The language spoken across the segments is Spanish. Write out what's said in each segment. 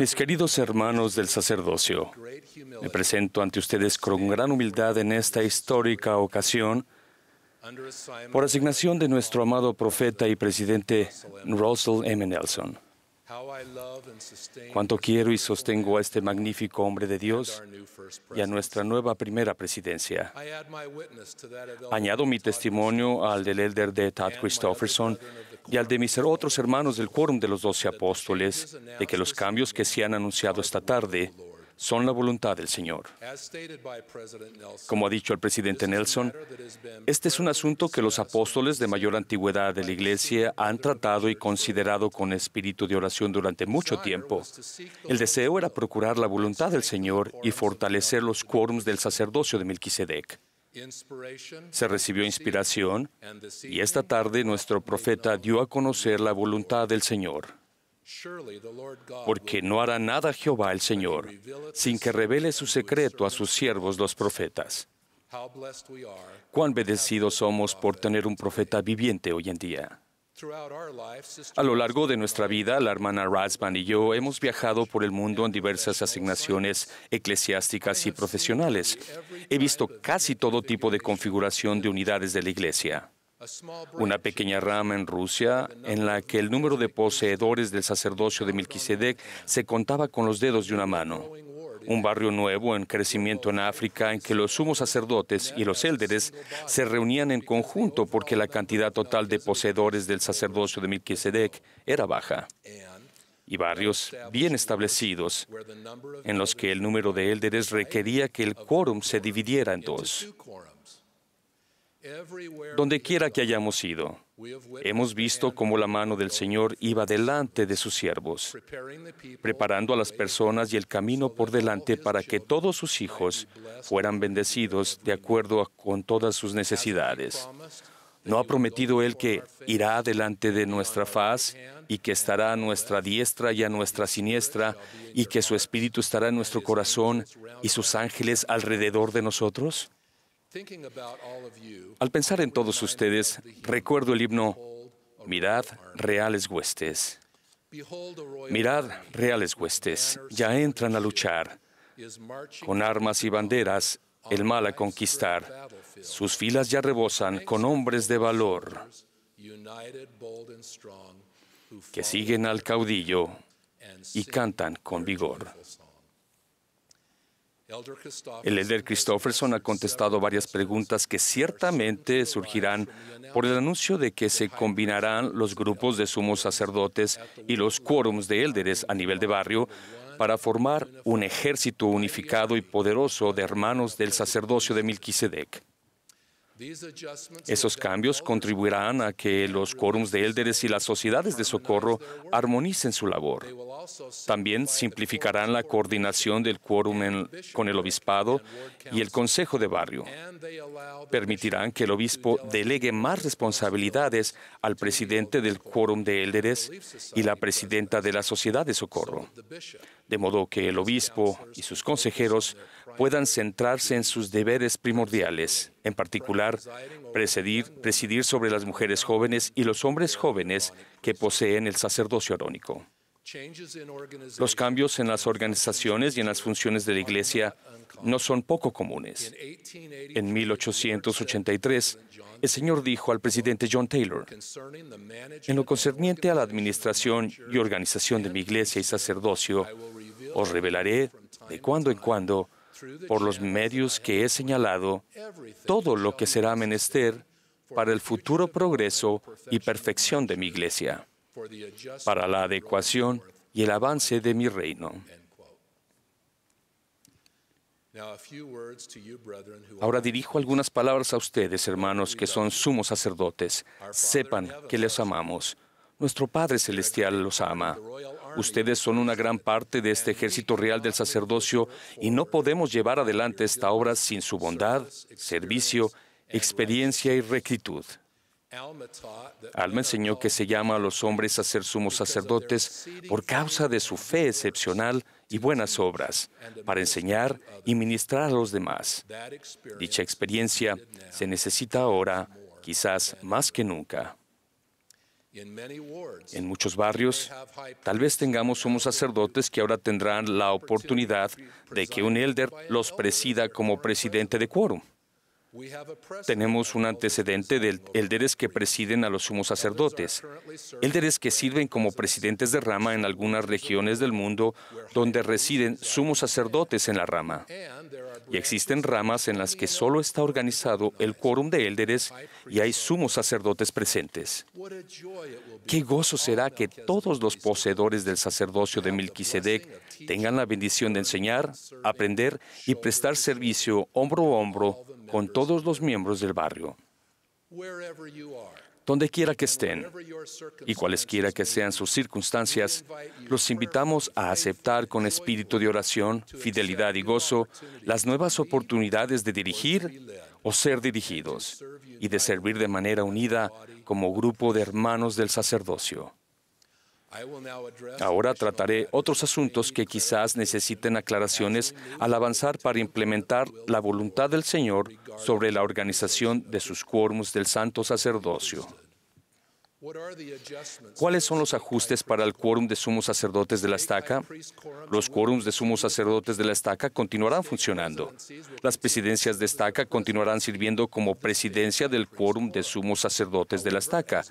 Mis queridos hermanos del sacerdocio, me presento ante ustedes con gran humildad en esta histórica ocasión por asignación de nuestro amado profeta y presidente Russell M. Nelson. Cuánto quiero y sostengo a este magnífico hombre de Dios y a nuestra nueva primera presidencia. Añado mi testimonio al del elder de Todd Christofferson y al de mis otros hermanos del Quórum de los Doce Apóstoles de que los cambios que se han anunciado esta tarde son la voluntad del Señor. Como ha dicho el presidente Nelson, este es un asunto que los apóstoles de mayor antigüedad de la Iglesia han tratado y considerado con espíritu de oración durante mucho tiempo. El deseo era procurar la voluntad del Señor y fortalecer los quórums del sacerdocio de Melquisedec. Se recibió inspiración y esta tarde nuestro profeta dio a conocer la voluntad del Señor. Porque no hará nada Jehová el Señor sin que revele su secreto a sus siervos los profetas. Cuán bendecidos somos por tener un profeta viviente hoy en día. A lo largo de nuestra vida, la hermana Rasman y yo hemos viajado por el mundo en diversas asignaciones eclesiásticas y profesionales. He visto casi todo tipo de configuración de unidades de la iglesia una pequeña rama en Rusia en la que el número de poseedores del sacerdocio de Melquisedec se contaba con los dedos de una mano. Un barrio nuevo en crecimiento en África en que los sumos sacerdotes y los élderes se reunían en conjunto porque la cantidad total de poseedores del sacerdocio de Melquisedec era baja y barrios bien establecidos, en los que el número de élderes requería que el quórum se dividiera en dos. Donde quiera que hayamos ido, hemos visto cómo la mano del Señor iba delante de sus siervos, preparando a las personas y el camino por delante para que todos sus hijos fueran bendecidos de acuerdo con todas sus necesidades. ¿No ha prometido Él que irá delante de nuestra faz y que estará a nuestra diestra y a nuestra siniestra y que su espíritu estará en nuestro corazón y sus ángeles alrededor de nosotros? Al pensar en todos ustedes, recuerdo el himno, Mirad reales huestes. Mirad reales huestes, ya entran a luchar. Con armas y banderas, el mal a conquistar. Sus filas ya rebosan con hombres de valor que siguen al caudillo y cantan con vigor. El elder Christofferson ha contestado varias preguntas que ciertamente surgirán por el anuncio de que se combinarán los grupos de sumos sacerdotes y los quórums de élderes a nivel de barrio para formar un ejército unificado y poderoso de hermanos del sacerdocio de Melquisedec. Esos cambios contribuirán a que los quórums de élderes y las sociedades de socorro armonicen su labor. También simplificarán la coordinación del quórum con el obispado y el consejo de barrio. Permitirán que el obispo delegue más responsabilidades al presidente del quórum de élderes y la presidenta de la sociedad de socorro, de modo que el obispo y sus consejeros puedan centrarse en sus deberes primordiales, en particular, presidir, sobre las mujeres jóvenes y los hombres jóvenes que poseen el sacerdocio arónico. Los cambios en las organizaciones y en las funciones de la Iglesia no son poco comunes. En 1883, el Señor dijo al presidente John Taylor, en lo concerniente a la administración y organización de mi Iglesia y sacerdocio, os revelaré de cuando en cuando por los medios que he señalado todo lo que será menester para el futuro progreso y perfección de mi iglesia, para la adecuación y el avance de mi reino. Ahora dirijo algunas palabras a ustedes, hermanos, que son sumos sacerdotes. Sepan que les amamos. Nuestro Padre Celestial los ama. Ustedes son una gran parte de este ejército real del sacerdocio y no podemos llevar adelante esta obra sin su bondad, servicio, experiencia y rectitud. Alma enseñó que se llama a los hombres a ser sumos sacerdotes por causa de su fe excepcional y buenas obras, para enseñar y ministrar a los demás. Dicha experiencia se necesita ahora, quizás más que nunca. En muchos barrios, tal vez tengamos somos sacerdotes que ahora tendrán la oportunidad de que un elder los presida como presidente de quórum. Tenemos un antecedente de élderes que presiden a los sumos sacerdotes, élderes que sirven como presidentes de rama en algunas regiones del mundo donde residen sumos sacerdotes en la rama. Y existen ramas en las que solo está organizado el quórum de élderes y hay sumos sacerdotes presentes. Qué gozo será que todos los poseedores del sacerdocio de Melquisedec tengan la bendición de enseñar, aprender y prestar servicio hombro a hombro con todos los miembros del barrio, donde quiera que estén y cualesquiera que sean sus circunstancias, los invitamos a aceptar con espíritu de oración, fidelidad y gozo las nuevas oportunidades de dirigir o ser dirigidos y de servir de manera unida como grupo de hermanos del sacerdocio. Ahora trataré otros asuntos que quizás necesiten aclaraciones al avanzar para implementar la voluntad del Señor sobre la organización de sus quórums del santo sacerdocio. ¿Cuáles son los ajustes para el quórum de sumos sacerdotes de la estaca? Los quórums de sumos sacerdotes de la estaca continuarán funcionando. Las presidencias de estaca continuarán sirviendo como presidencia del quórum de sumos sacerdotes de la estaca.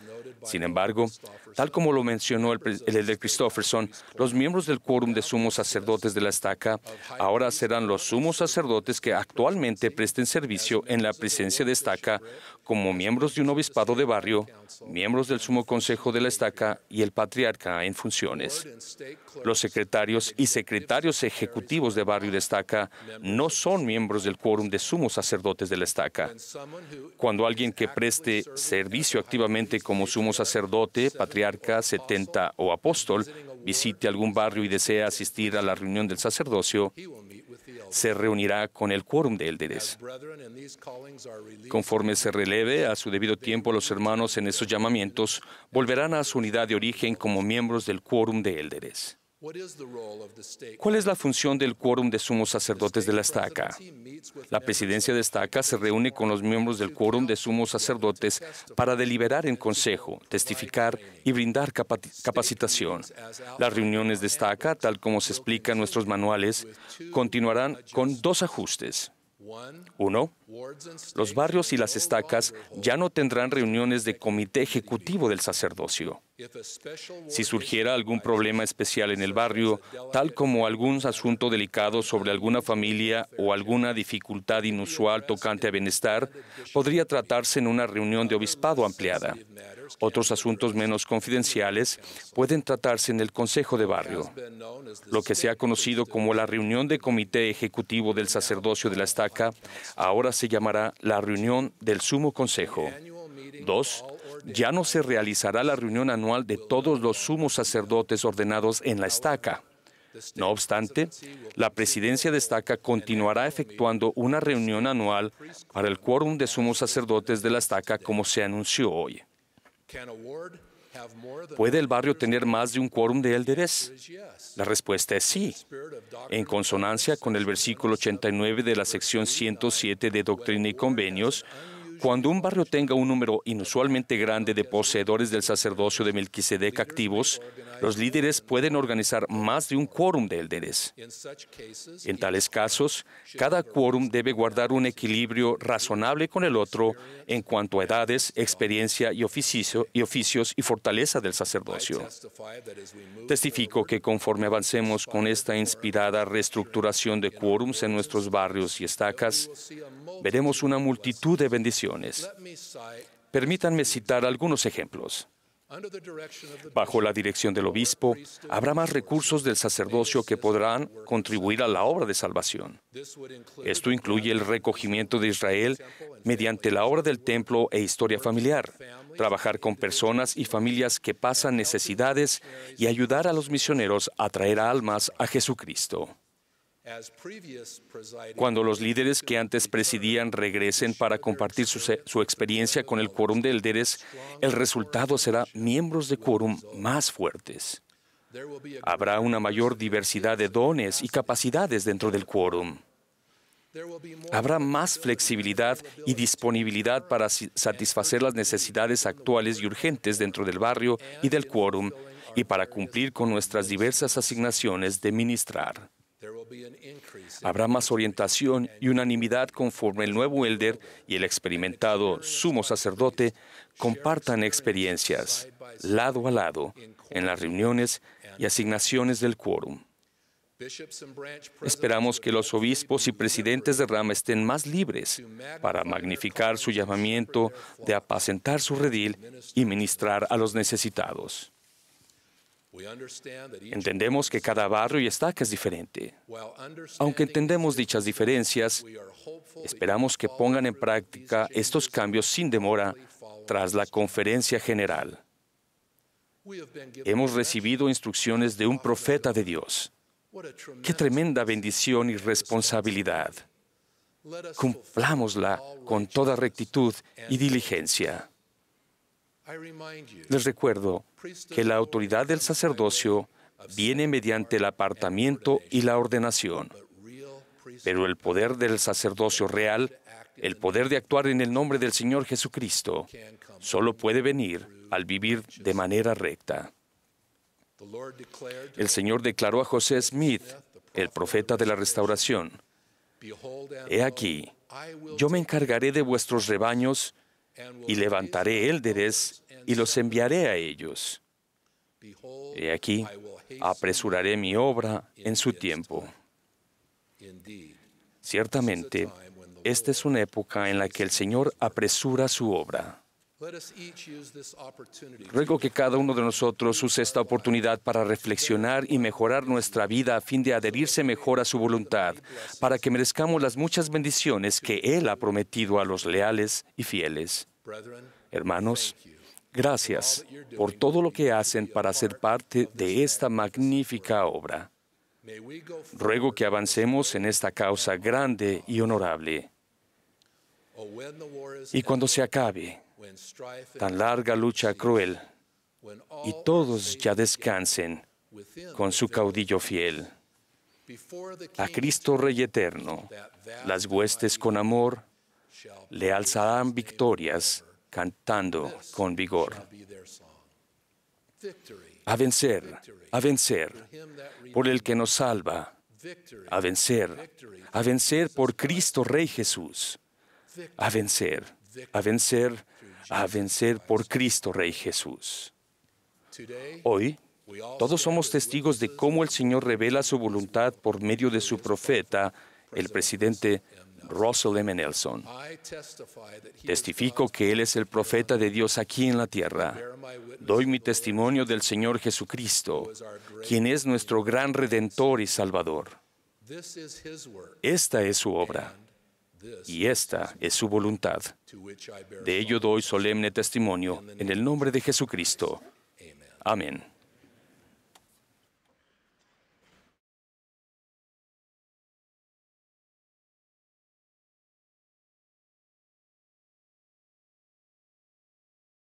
Sin embargo, tal como lo mencionó el, elder Christofferson, los miembros del quórum de sumos sacerdotes de la estaca ahora serán los sumos sacerdotes que actualmente presten servicio en la presencia de estaca como miembros de un obispado de barrio, miembros del Sumo Consejo de la Estaca y el Patriarca en funciones. Los secretarios y secretarios ejecutivos de barrio y de Estaca no son miembros del quórum de sumos sacerdotes de la Estaca. Cuando alguien que preste servicio activamente como sumo sacerdote, patriarca, setenta o apóstol visite algún barrio y desea asistir a la reunión del sacerdocio, se reunirá con el quórum de Elderes. Conforme se releve a su debido tiempo, los hermanos en esos llamamientos volverán a su unidad de origen como miembros del quórum de Elderes. ¿Cuál es la función del quórum de sumos sacerdotes de la estaca? La presidencia de estaca se reúne con los miembros del quórum de sumos sacerdotes para deliberar en consejo, testificar y brindar capacitación. Las reuniones de estaca, tal como se explica en nuestros manuales, continuarán con dos ajustes. Uno, los barrios y las estacas ya no tendrán reuniones de comité ejecutivo del sacerdocio. Si surgiera algún problema especial en el barrio, tal como algún asunto delicado sobre alguna familia o alguna dificultad inusual tocante a bienestar, podría tratarse en una reunión de obispado ampliada. Otros asuntos menos confidenciales pueden tratarse en el Consejo de Barrio. Lo que se ha conocido como la reunión de Comité Ejecutivo del Sacerdocio de la Estaca ahora se llamará la reunión del Sumo Consejo. Dos, ya no se realizará la reunión anual de todos los sumos sacerdotes ordenados en la estaca. No obstante, la presidencia de Estaca continuará efectuando una reunión anual para el quórum de sumos sacerdotes de la Estaca como se anunció hoy. ¿Puede el barrio tener más de un quórum de élderes? La respuesta es sí, en consonancia con el versículo 89 de la sección 107 de Doctrina y Convenios, cuando un barrio tenga un número inusualmente grande de poseedores del sacerdocio de Melquisedec activos, los líderes pueden organizar más de un quórum de élderes. En tales casos, cada quórum debe guardar un equilibrio razonable con el otro en cuanto a edades, experiencia y, oficio, y oficios y fortaleza del sacerdocio. Testifico que conforme avancemos con esta inspirada reestructuración de quórums en nuestros barrios y estacas, veremos una multitud de bendiciones. Permítanme citar algunos ejemplos. Bajo la dirección del obispo, habrá más recursos del sacerdocio que podrán contribuir a la obra de salvación. Esto incluye el recogimiento de Israel mediante la obra del templo e historia familiar, trabajar con personas y familias que pasan necesidades y ayudar a los misioneros a traer almas a Jesucristo. Cuando los líderes que antes presidían regresen para compartir su, experiencia con el quórum de Elderes, el resultado será miembros de quórum más fuertes. Habrá una mayor diversidad de dones y capacidades dentro del quórum. Habrá más flexibilidad y disponibilidad para satisfacer las necesidades actuales y urgentes dentro del barrio y del quórum y para cumplir con nuestras diversas asignaciones de ministrar. Habrá más orientación y unanimidad conforme el nuevo elder y el experimentado sumo sacerdote compartan experiencias lado a lado en las reuniones y asignaciones del quórum. Esperamos que los obispos y presidentes de rama estén más libres para magnificar su llamamiento de apacentar su redil y ministrar a los necesitados. Entendemos que cada barrio y estaca es diferente. Aunque entendemos dichas diferencias, esperamos que pongan en práctica estos cambios sin demora tras la conferencia general. Hemos recibido instrucciones de un profeta de Dios. Qué tremenda bendición y responsabilidad. Cumplámosla con toda rectitud y diligencia. Les recuerdo que la autoridad del sacerdocio viene mediante el apartamiento y la ordenación, pero el poder del sacerdocio real, el poder de actuar en el nombre del Señor Jesucristo, solo puede venir al vivir de manera recta. El Señor declaró a José Smith, el profeta de la restauración, He aquí, yo me encargaré de vuestros rebaños y levantaré élderes y los enviaré a ellos. He aquí, apresuraré mi obra en su tiempo. Ciertamente, esta es una época en la que el Señor apresura su obra. Ruego que cada uno de nosotros use esta oportunidad para reflexionar y mejorar nuestra vida a fin de adherirse mejor a su voluntad, para que merezcamos las muchas bendiciones que Él ha prometido a los leales y fieles. Hermanos, gracias por todo lo que hacen para ser parte de esta magnífica obra. Ruego que avancemos en esta causa grande y honorable. Oh, y cuando se acabe, tan larga lucha cruel, y todos ya descansen con su caudillo fiel. A Cristo Rey Eterno, las huestes con amor le alzarán victorias cantando con vigor. A vencer, a vencer, por el que nos salva, a vencer, a vencer por Cristo Rey Jesús, a vencer, a vencer a vencer por Cristo Rey Jesús. Hoy, todos somos testigos de cómo el Señor revela su voluntad por medio de su profeta, el presidente Russell M. Nelson. Testifico que Él es el profeta de Dios aquí en la tierra. Doy mi testimonio del Señor Jesucristo, quien es nuestro gran redentor y salvador. Esta es su obra y esta es su voluntad. De ello doy solemne testimonio en el nombre de Jesucristo. Amén.